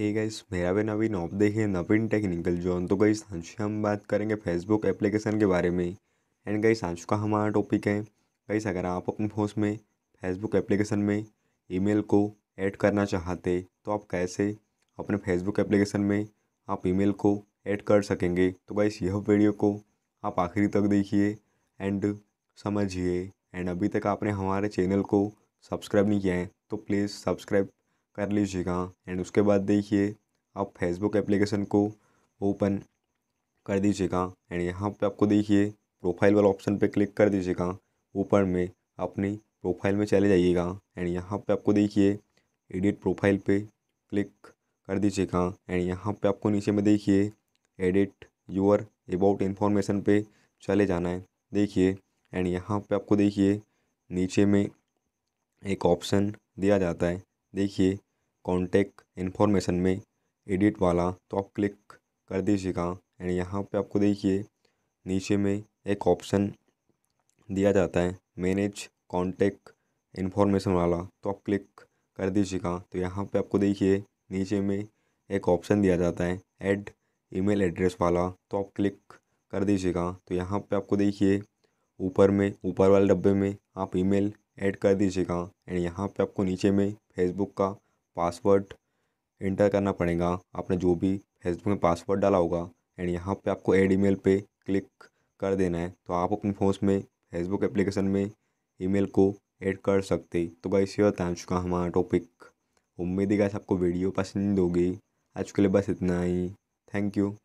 hey guys मेरा भी नवीन आप देखिए नवीन टेक्निकल जोन तो गई आज हम बात करेंगे फेसबुक एप्लीकेशन के बारे में एंड गई आज का हमारा टॉपिक है गई अगर आप अपने फोन में फेसबुक एप्लीकेशन में ईमेल को ऐड करना चाहते तो आप कैसे अपने फेसबुक एप्लीकेशन में आप ईमेल को ऐड कर सकेंगे तो गाइस यह वीडियो को आप आखिरी तक देखिए एंड समझिए एंड अभी तक आपने हमारे चैनल को सब्सक्राइब नहीं किया है तो प्लीज़ सब्सक्राइब कर लीजिएगा एंड उसके बाद देखिए आप फेसबुक एप्लीकेशन को ओपन कर दीजिएगा एंड यहाँ पे आपको देखिए प्रोफाइल वाला ऑप्शन पे क्लिक कर दीजिएगा ऊपर में अपनी प्रोफाइल में चले जाइएगा एंड यहाँ पे आपको देखिए एडिट प्रोफाइल पे क्लिक कर दीजिएगा एंड यहाँ पे आपको नीचे में देखिए एडिट योर अबाउट इन्फॉर्मेशन पे चले जाना है देखिए एंड यहाँ पे आपको देखिए नीचे में एक ऑप्शन दिया जाता है देखिए कॉन्टेक्ट इन्फॉर्मेशन में एडिट वाला तो आप क्लिक कर दीजिएगा एंड यहाँ पे आपको देखिए नीचे में एक ऑप्शन दिया जाता है मैनेज कॉन्टेक्ट इन्फॉर्मेशन वाला तो आप क्लिक कर दीजिएगा तो यहाँ पे आपको देखिए नीचे में एक ऑप्शन दिया जाता है ऐड ईमेल एड्रेस वाला तो आप क्लिक कर दीजिएगा तो यहाँ पे आपको देखिए ऊपर में ऊपर वाले डब्बे में आप ईमेल ऐड कर दीजिएगा एंड यहाँ पे आपको नीचे में फेसबुक का पासवर्ड इंटर करना पड़ेगा आपने जो भी फेसबुक में पासवर्ड डाला होगा एंड यहाँ पे आपको एड ईमेल पे क्लिक कर देना है तो आप अपने फ़ोन में फेसबुक एप्लीकेशन में ईमेल को ऐड कर सकते तो गाइस ये बता चुका हमारा टॉपिक उम्मीद है गाइस आपको वीडियो पसंद होगी आज के लिए बस इतना ही थैंक यू